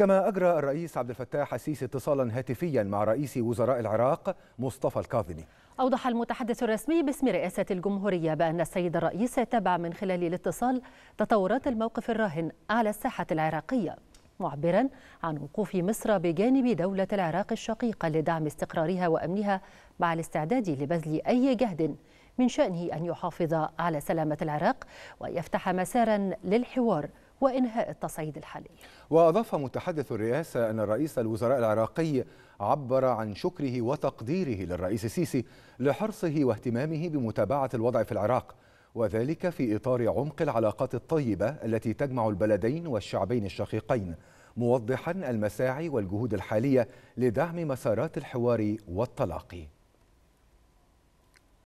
كما أجرى الرئيس عبد الفتاح السيسي اتصالا هاتفيا مع رئيس وزراء العراق مصطفى الكاظمي أوضح المتحدث الرسمي باسم رئاسة الجمهورية بأن السيد الرئيس تابع من خلال الاتصال تطورات الموقف الراهن على الساحة العراقية معبرا عن وقوف مصر بجانب دولة العراق الشقيقة لدعم استقرارها وأمنها مع الاستعداد لبذل أي جهد من شأنه أن يحافظ على سلامة العراق ويفتح مسارا للحوار وإنهاء التصعيد الحالي وأضاف متحدث الرئاسة أن رئيس الوزراء العراقي عبر عن شكره وتقديره للرئيس السيسي لحرصه واهتمامه بمتابعة الوضع في العراق وذلك في إطار عمق العلاقات الطيبة التي تجمع البلدين والشعبين الشقيقين موضحا المساعي والجهود الحالية لدعم مسارات الحوار والتلاقي